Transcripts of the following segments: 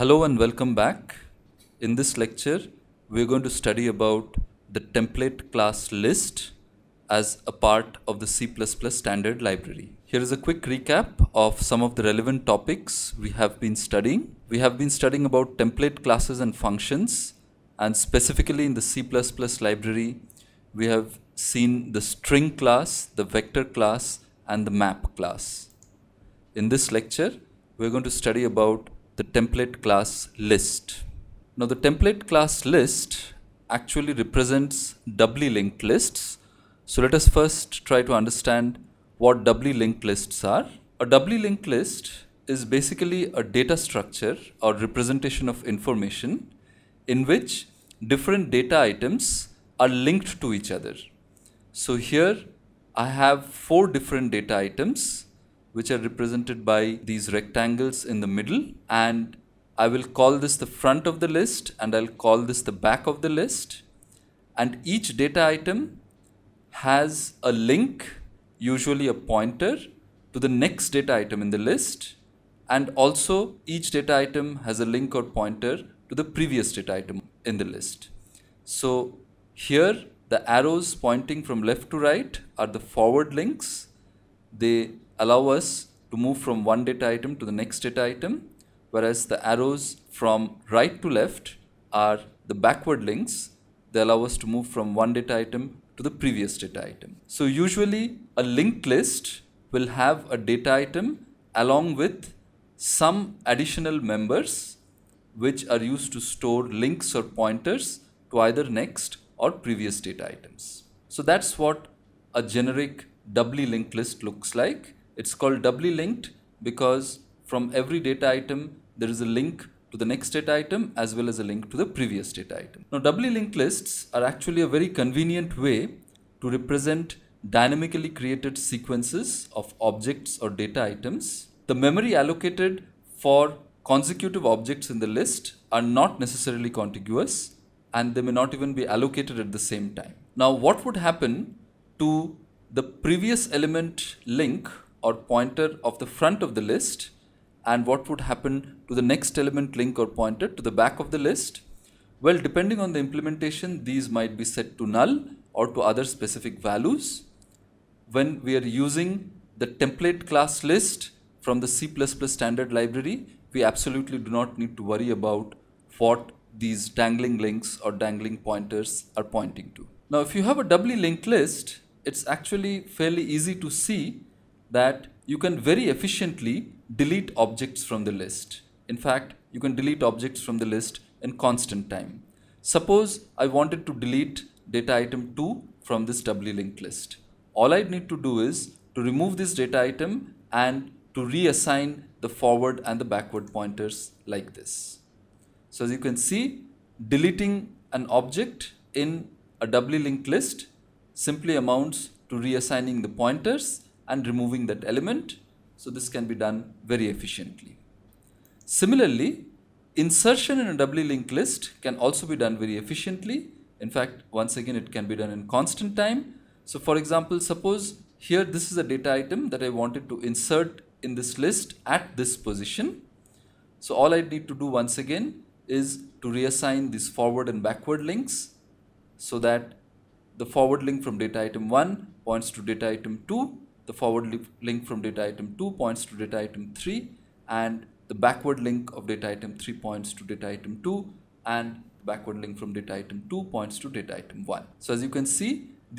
Hello and welcome back. In this lecture, we're going to study about the template class list as a part of the C++ standard library. Here is a quick recap of some of the relevant topics we have been studying. We have been studying about template classes and functions and specifically in the C++ library, we have seen the string class, the vector class and the map class. In this lecture, we're going to study about the template class list. Now the template class list actually represents doubly linked lists. So let us first try to understand what doubly linked lists are. A doubly linked list is basically a data structure or representation of information in which different data items are linked to each other. So here I have four different data items which are represented by these rectangles in the middle and I will call this the front of the list and I'll call this the back of the list and each data item has a link usually a pointer to the next data item in the list and also each data item has a link or pointer to the previous data item in the list. So here the arrows pointing from left to right are the forward links. They allow us to move from one data item to the next data item, whereas the arrows from right to left are the backward links. They allow us to move from one data item to the previous data item. So usually a linked list will have a data item along with some additional members which are used to store links or pointers to either next or previous data items. So that's what a generic doubly linked list looks like. It's called doubly linked because from every data item, there is a link to the next data item as well as a link to the previous data item. Now, doubly linked lists are actually a very convenient way to represent dynamically created sequences of objects or data items. The memory allocated for consecutive objects in the list are not necessarily contiguous and they may not even be allocated at the same time. Now, what would happen to the previous element link or pointer of the front of the list and what would happen to the next element link or pointer to the back of the list? Well, depending on the implementation, these might be set to null or to other specific values. When we are using the template class list from the C++ standard library, we absolutely do not need to worry about what these dangling links or dangling pointers are pointing to. Now, if you have a doubly linked list, it's actually fairly easy to see that you can very efficiently delete objects from the list. In fact, you can delete objects from the list in constant time. Suppose I wanted to delete data item 2 from this doubly linked list. All I need to do is to remove this data item and to reassign the forward and the backward pointers like this. So as you can see, deleting an object in a doubly linked list simply amounts to reassigning the pointers and removing that element. So this can be done very efficiently. Similarly, insertion in a doubly linked list can also be done very efficiently. In fact, once again, it can be done in constant time. So for example, suppose here this is a data item that I wanted to insert in this list at this position. So all I need to do once again is to reassign these forward and backward links so that the forward link from data item 1 points to data item 2 the forward li link from data item 2 points to data item 3 and the backward link of data item 3 points to data item 2 and backward link from data item 2 points to data item 1. So as you can see,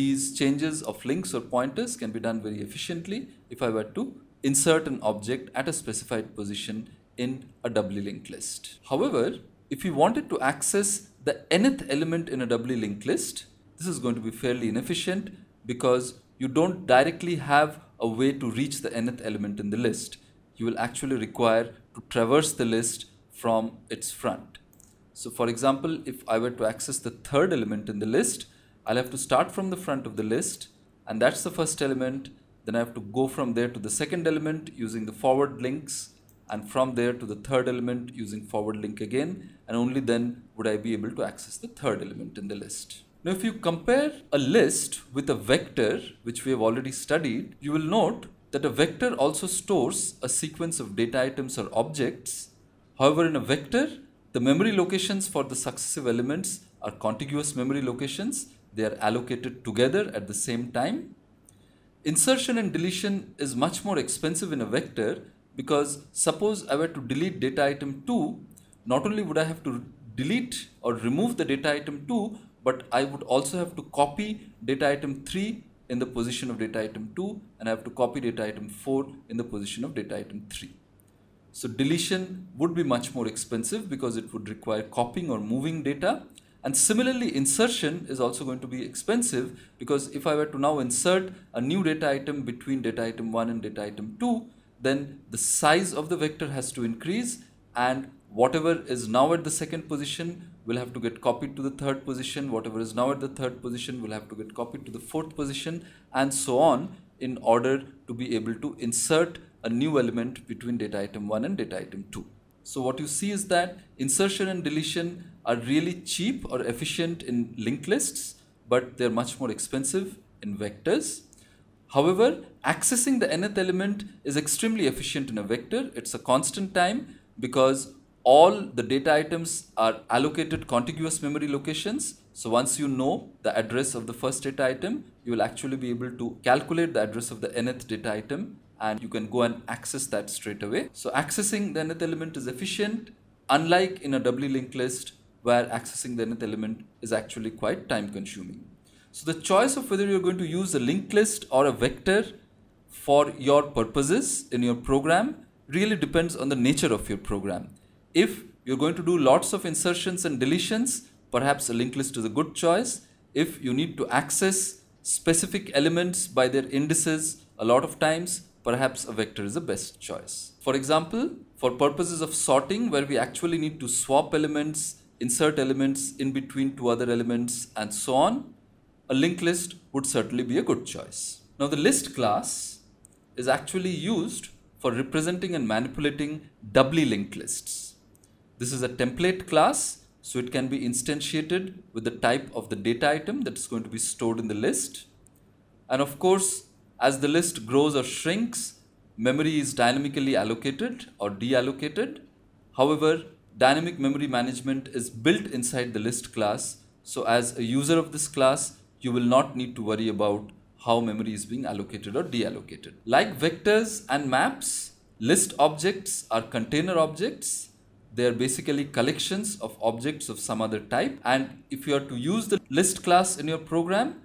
these changes of links or pointers can be done very efficiently if I were to insert an object at a specified position in a doubly linked list. However, if we wanted to access the nth element in a doubly linked list, this is going to be fairly inefficient because you don't directly have a way to reach the nth element in the list. You will actually require to traverse the list from its front. So for example, if I were to access the third element in the list, I'll have to start from the front of the list and that's the first element. Then I have to go from there to the second element using the forward links and from there to the third element using forward link again and only then would I be able to access the third element in the list. Now if you compare a list with a vector, which we have already studied, you will note that a vector also stores a sequence of data items or objects. However, in a vector, the memory locations for the successive elements are contiguous memory locations. They are allocated together at the same time. Insertion and deletion is much more expensive in a vector because suppose I were to delete data item 2, not only would I have to delete or remove the data item 2, but I would also have to copy data item 3 in the position of data item 2 and I have to copy data item 4 in the position of data item 3. So deletion would be much more expensive because it would require copying or moving data and similarly insertion is also going to be expensive because if I were to now insert a new data item between data item 1 and data item 2 then the size of the vector has to increase and whatever is now at the second position will have to get copied to the third position, whatever is now at the third position will have to get copied to the fourth position and so on in order to be able to insert a new element between data item 1 and data item 2. So what you see is that insertion and deletion are really cheap or efficient in linked lists, but they're much more expensive in vectors. However, accessing the nth element is extremely efficient in a vector. It's a constant time because all the data items are allocated contiguous memory locations. So once you know the address of the first data item, you will actually be able to calculate the address of the nth data item and you can go and access that straight away. So accessing the nth element is efficient, unlike in a doubly linked list where accessing the nth element is actually quite time consuming. So the choice of whether you're going to use a linked list or a vector for your purposes in your program really depends on the nature of your program. If you're going to do lots of insertions and deletions, perhaps a linked list is a good choice. If you need to access specific elements by their indices a lot of times, perhaps a vector is the best choice. For example, for purposes of sorting where we actually need to swap elements, insert elements in between two other elements and so on, a linked list would certainly be a good choice. Now the list class is actually used for representing and manipulating doubly linked lists. This is a template class, so it can be instantiated with the type of the data item that's going to be stored in the list. And of course, as the list grows or shrinks, memory is dynamically allocated or deallocated. However, dynamic memory management is built inside the list class. So as a user of this class, you will not need to worry about how memory is being allocated or deallocated. Like vectors and maps, list objects are container objects they are basically collections of objects of some other type. And if you are to use the list class in your program,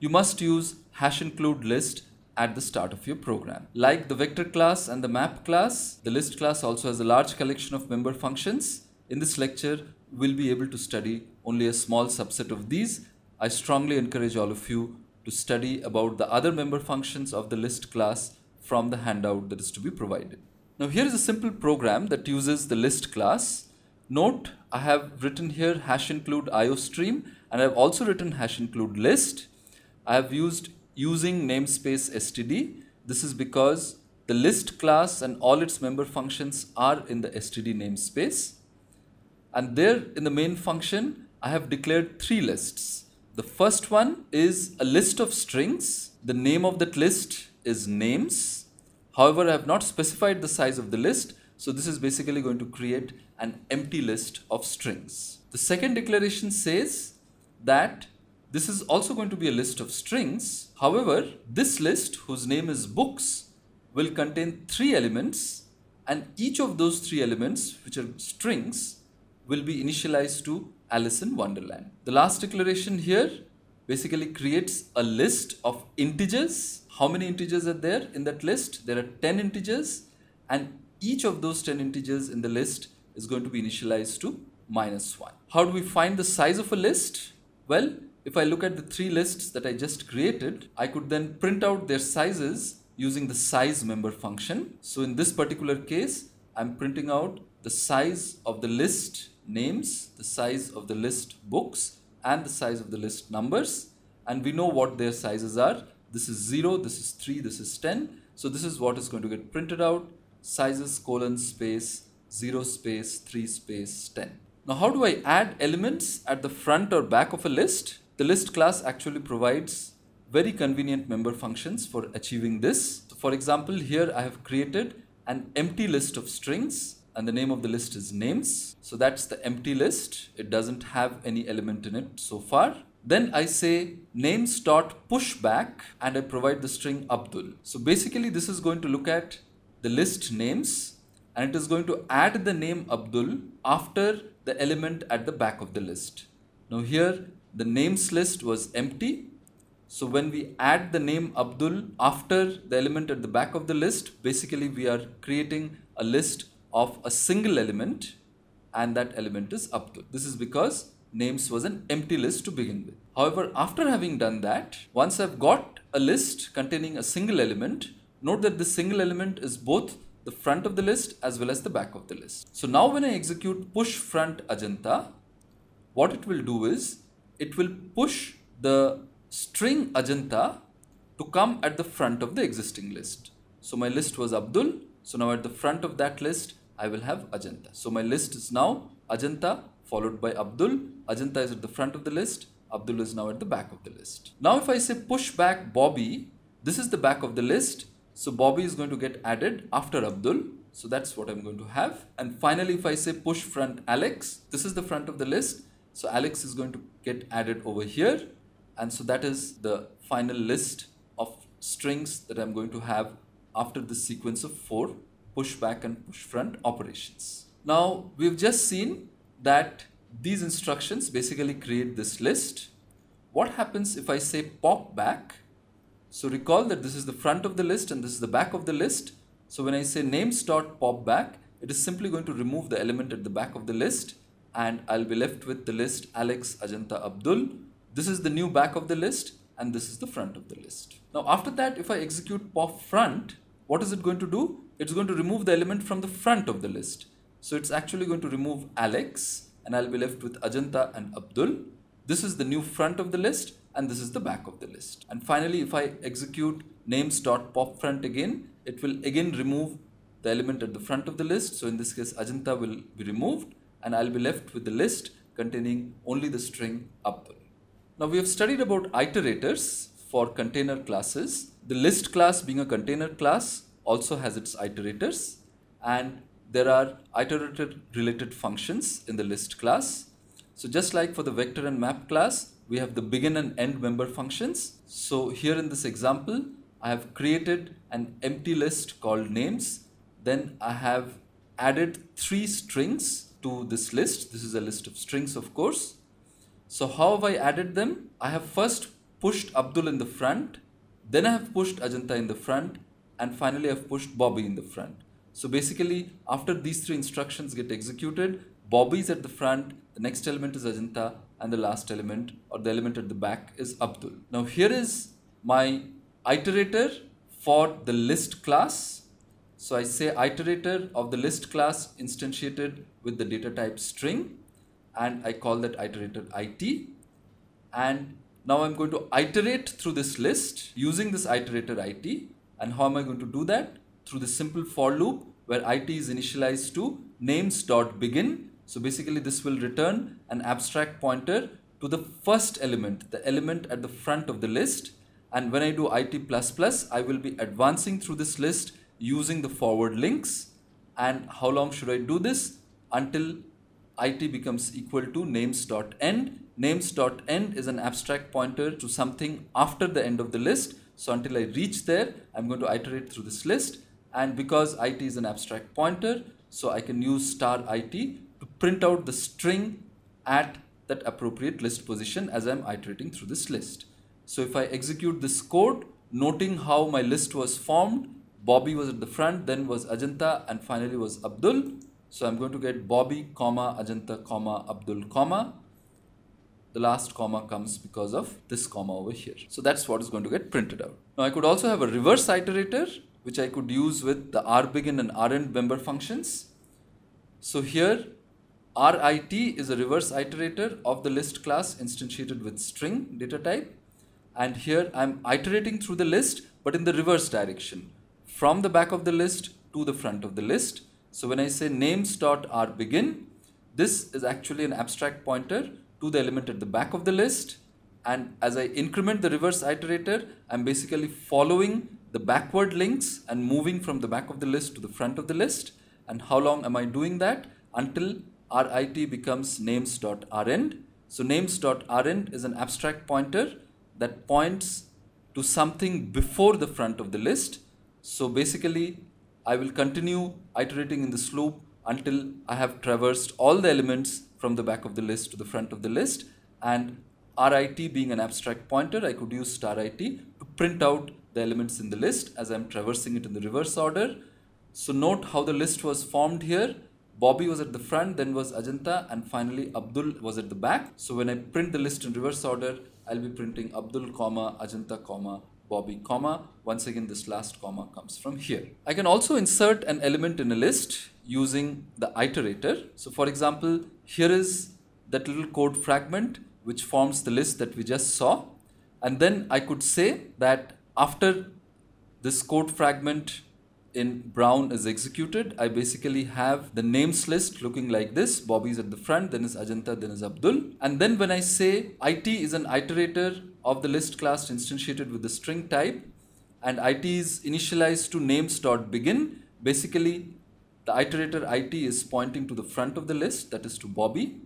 you must use hash include list at the start of your program. Like the vector class and the map class, the list class also has a large collection of member functions. In this lecture, we'll be able to study only a small subset of these. I strongly encourage all of you to study about the other member functions of the list class from the handout that is to be provided. Now here is a simple program that uses the list class. Note I have written here hash include iostream and I've also written hash include list. I have used using namespace std. This is because the list class and all its member functions are in the std namespace. And there in the main function, I have declared three lists. The first one is a list of strings. The name of that list is names. However, I have not specified the size of the list, so this is basically going to create an empty list of strings. The second declaration says that this is also going to be a list of strings. However, this list, whose name is books, will contain three elements and each of those three elements, which are strings, will be initialized to Alice in Wonderland. The last declaration here basically creates a list of integers. How many integers are there in that list? There are 10 integers and each of those 10 integers in the list is going to be initialized to minus 1. How do we find the size of a list? Well, if I look at the three lists that I just created, I could then print out their sizes using the size member function. So in this particular case, I'm printing out the size of the list names, the size of the list books, and the size of the list numbers and we know what their sizes are. This is 0, this is 3, this is 10. So this is what is going to get printed out. Sizes colon space 0 space 3 space 10. Now how do I add elements at the front or back of a list? The list class actually provides very convenient member functions for achieving this. So for example, here I have created an empty list of strings and the name of the list is names. So that's the empty list. It doesn't have any element in it so far. Then I say names dot back, and I provide the string Abdul. So basically this is going to look at the list names and it is going to add the name Abdul after the element at the back of the list. Now here the names list was empty. So when we add the name Abdul after the element at the back of the list, basically we are creating a list of a single element and that element is Abdul. This is because names was an empty list to begin with. However, after having done that, once I've got a list containing a single element, note that this single element is both the front of the list as well as the back of the list. So now when I execute push front Ajanta, what it will do is it will push the string Ajanta to come at the front of the existing list. So my list was Abdul so now at the front of that list, I will have Ajanta. So my list is now Ajanta followed by Abdul. Ajanta is at the front of the list. Abdul is now at the back of the list. Now if I say push back Bobby, this is the back of the list. So Bobby is going to get added after Abdul. So that's what I'm going to have. And finally, if I say push front Alex, this is the front of the list. So Alex is going to get added over here. And so that is the final list of strings that I'm going to have after the sequence of four push back and push front operations. Now we've just seen that these instructions basically create this list. What happens if I say pop back? So recall that this is the front of the list and this is the back of the list. So when I say names dot pop back, it is simply going to remove the element at the back of the list and I'll be left with the list Alex Ajanta Abdul. This is the new back of the list and this is the front of the list. Now after that if I execute pop front, what is it going to do? It's going to remove the element from the front of the list. So it's actually going to remove Alex and I'll be left with Ajanta and Abdul. This is the new front of the list and this is the back of the list. And finally if I execute names.pop front again, it will again remove the element at the front of the list. So in this case Ajanta will be removed and I'll be left with the list containing only the string Abdul. Now we have studied about iterators for container classes. The list class being a container class also has its iterators and there are iterator related functions in the list class. So just like for the vector and map class, we have the begin and end member functions. So here in this example, I have created an empty list called names. Then I have added three strings to this list. This is a list of strings, of course. So how have I added them? I have first pushed Abdul in the front, then I have pushed Ajanta in the front, and finally I've pushed Bobby in the front. So basically, after these three instructions get executed, Bobby is at the front, the next element is Ajanta, and the last element or the element at the back is Abdul. Now here is my iterator for the list class. So I say iterator of the list class instantiated with the data type string and I call that iterator it. And now I'm going to iterate through this list using this iterator it. And how am I going to do that? Through the simple for loop where it is initialized to names.begin. So basically this will return an abstract pointer to the first element, the element at the front of the list. And when I do it++, I will be advancing through this list using the forward links. And how long should I do this? Until it becomes equal to names.end. Names.end is an abstract pointer to something after the end of the list. So until I reach there, I'm going to iterate through this list. And because it is an abstract pointer, so I can use star it to print out the string at that appropriate list position as I'm iterating through this list. So if I execute this code, noting how my list was formed, Bobby was at the front, then was Ajanta, and finally was Abdul. So I'm going to get Bobby, comma, Ajanta, comma, Abdul, comma. The last comma comes because of this comma over here. So that's what is going to get printed out. Now I could also have a reverse iterator, which I could use with the rbegin and rend member functions. So here RIT is a reverse iterator of the list class instantiated with string data type. And here I'm iterating through the list, but in the reverse direction from the back of the list to the front of the list. So when I say names dot r begin, this is actually an abstract pointer to the element at the back of the list. And as I increment the reverse iterator, I'm basically following the backward links and moving from the back of the list to the front of the list. And how long am I doing that? Until RIT becomes names dot end? So names dot end is an abstract pointer that points to something before the front of the list. So basically I will continue iterating in the loop until I have traversed all the elements from the back of the list to the front of the list and RIT being an abstract pointer, I could use star IT to print out the elements in the list as I'm traversing it in the reverse order. So note how the list was formed here. Bobby was at the front, then was Ajanta, and finally Abdul was at the back. So when I print the list in reverse order, I'll be printing Abdul, comma, Ajanta, comma, Bobby comma. Once again, this last comma comes from here. I can also insert an element in a list using the iterator. So for example, here is that little code fragment which forms the list that we just saw. And then I could say that after this code fragment in brown is executed, I basically have the names list looking like this. Bobby's at the front, then is Ajanta, then is Abdul. And then when I say IT is an iterator of the list class instantiated with the string type and IT is initialized to names.begin, basically the iterator IT is pointing to the front of the list, that is to Bobby.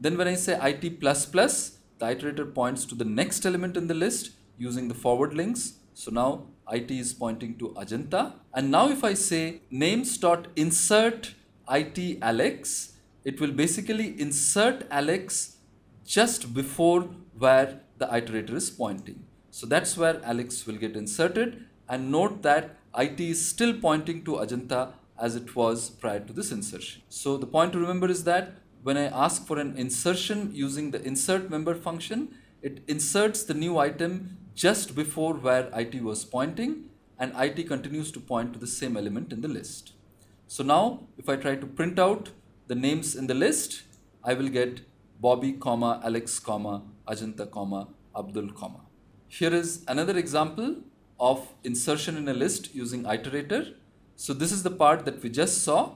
Then when I say IT++, plus, the iterator points to the next element in the list using the forward links. So now IT is pointing to Ajanta. And now if I say names.insert IT Alex, it will basically insert Alex just before where the iterator is pointing. So that's where Alex will get inserted and note that IT is still pointing to Ajanta as it was prior to this insertion. So the point to remember is that when I ask for an insertion using the insert member function, it inserts the new item just before where it was pointing and it continues to point to the same element in the list. So now if I try to print out the names in the list, I will get Bobby, comma, Alex, comma, Ajanta, comma, Abdul, comma. Here is another example of insertion in a list using iterator. So this is the part that we just saw.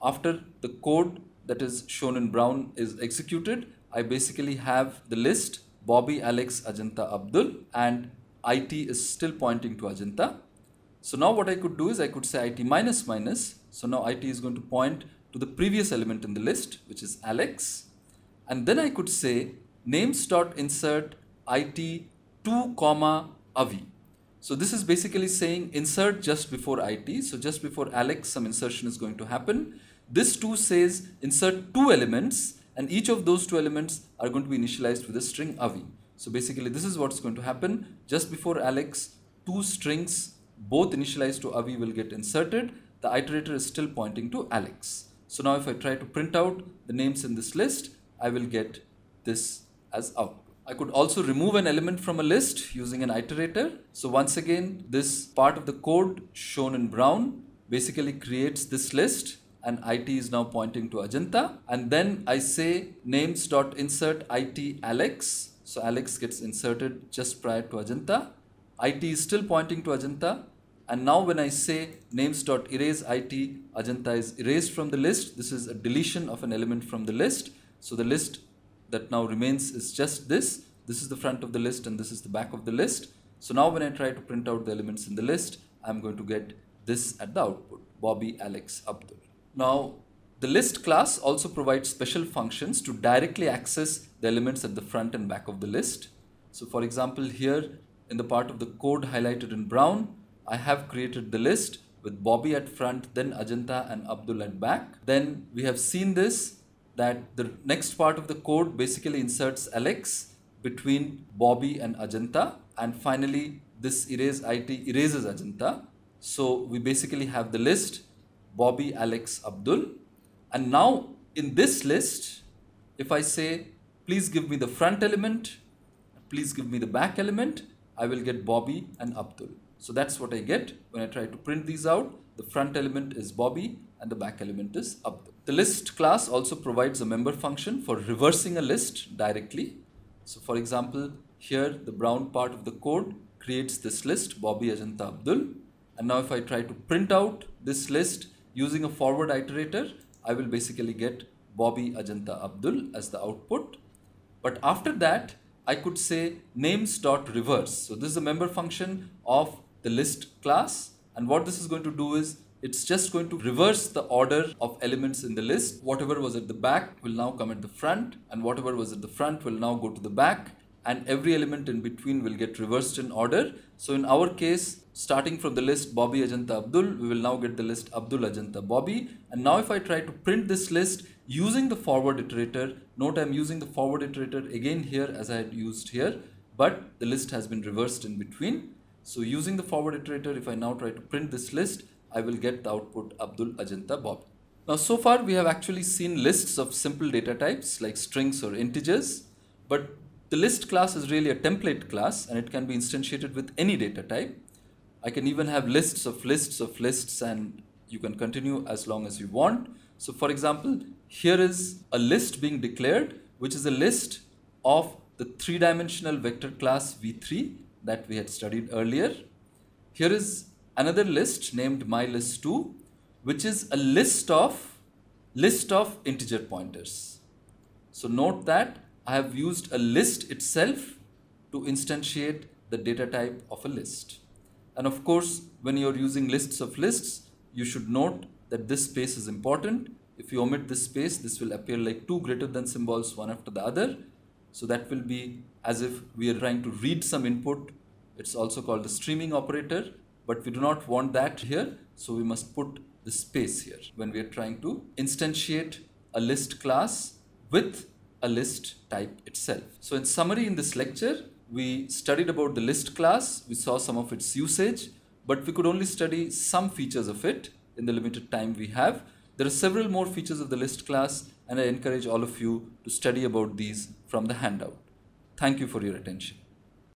After the code that is shown in brown is executed, I basically have the list Bobby Alex Ajanta Abdul and IT is still pointing to Ajanta. So now what I could do is I could say IT minus minus. So now IT is going to point to the previous element in the list, which is Alex. And then I could say names dot insert IT 2 comma Avi. So this is basically saying insert just before IT. So just before Alex, some insertion is going to happen. This 2 says insert two elements and each of those two elements are going to be initialized with a string avi. So basically this is what's going to happen just before Alex two strings both initialized to avi will get inserted the iterator is still pointing to Alex. So now if I try to print out the names in this list I will get this as out. I could also remove an element from a list using an iterator. So once again this part of the code shown in brown basically creates this list and IT is now pointing to Ajanta. And then I say names.insert IT Alex. So Alex gets inserted just prior to Ajanta. IT is still pointing to Ajanta. And now when I say names.erase IT, Ajanta is erased from the list. This is a deletion of an element from the list. So the list that now remains is just this. This is the front of the list and this is the back of the list. So now when I try to print out the elements in the list, I'm going to get this at the output, Bobby, Alex, Abdul. Now, the list class also provides special functions to directly access the elements at the front and back of the list. So for example, here in the part of the code highlighted in brown, I have created the list with Bobby at front, then Ajanta and Abdul at back. Then we have seen this that the next part of the code basically inserts Alex between Bobby and Ajanta. And finally, this erase IT erases Ajanta. So we basically have the list Bobby Alex Abdul. And now in this list, if I say, please give me the front element, please give me the back element, I will get Bobby and Abdul. So that's what I get when I try to print these out. The front element is Bobby and the back element is Abdul. The list class also provides a member function for reversing a list directly. So for example, here the brown part of the code creates this list Bobby Ajanta Abdul. And now if I try to print out this list, using a forward iterator, I will basically get Bobby Ajanta Abdul as the output. But after that, I could say names.reverse. So this is a member function of the list class. And what this is going to do is it's just going to reverse the order of elements in the list. Whatever was at the back will now come at the front and whatever was at the front will now go to the back and every element in between will get reversed in order. So in our case, starting from the list Bobby Ajanta Abdul, we will now get the list Abdul Ajanta Bobby. And now if I try to print this list using the forward iterator, note I'm using the forward iterator again here as I had used here, but the list has been reversed in between. So using the forward iterator, if I now try to print this list, I will get the output Abdul Ajanta Bobby. Now so far we have actually seen lists of simple data types like strings or integers, but the list class is really a template class and it can be instantiated with any data type. I can even have lists of lists of lists and you can continue as long as you want. So for example, here is a list being declared, which is a list of the three-dimensional vector class V3 that we had studied earlier. Here is another list named mylist2, which is a list of list of integer pointers. So note that I have used a list itself to instantiate the data type of a list. And of course, when you're using lists of lists, you should note that this space is important. If you omit this space, this will appear like two greater than symbols, one after the other. So that will be as if we are trying to read some input. It's also called the streaming operator, but we do not want that here. So we must put the space here when we are trying to instantiate a list class with a list type itself. So in summary, in this lecture, we studied about the list class, we saw some of its usage, but we could only study some features of it in the limited time we have. There are several more features of the list class and I encourage all of you to study about these from the handout. Thank you for your attention.